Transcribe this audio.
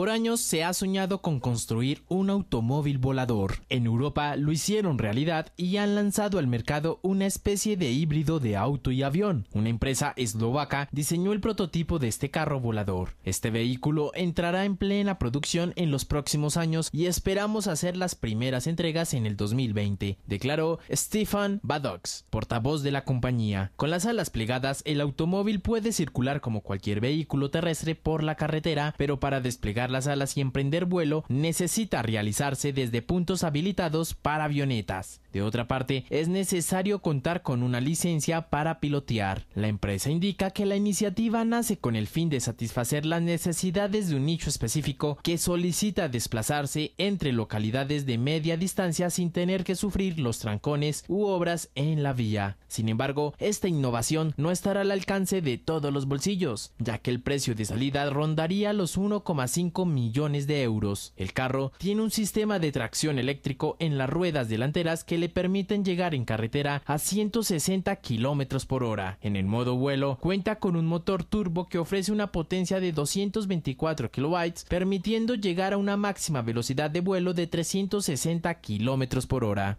Por años se ha soñado con construir un automóvil volador. En Europa lo hicieron realidad y han lanzado al mercado una especie de híbrido de auto y avión. Una empresa eslovaca diseñó el prototipo de este carro volador. Este vehículo entrará en plena producción en los próximos años y esperamos hacer las primeras entregas en el 2020, declaró Stefan Badox, portavoz de la compañía. Con las alas plegadas, el automóvil puede circular como cualquier vehículo terrestre por la carretera, pero para desplegar las alas y emprender vuelo necesita realizarse desde puntos habilitados para avionetas. De otra parte, es necesario contar con una licencia para pilotear. La empresa indica que la iniciativa nace con el fin de satisfacer las necesidades de un nicho específico que solicita desplazarse entre localidades de media distancia sin tener que sufrir los trancones u obras en la vía. Sin embargo, esta innovación no estará al alcance de todos los bolsillos, ya que el precio de salida rondaría los 1,5 millones de euros. El carro tiene un sistema de tracción eléctrico en las ruedas delanteras que le permiten llegar en carretera a 160 km por hora. En el modo vuelo, cuenta con un motor turbo que ofrece una potencia de 224 kW, permitiendo llegar a una máxima velocidad de vuelo de 360 km por hora.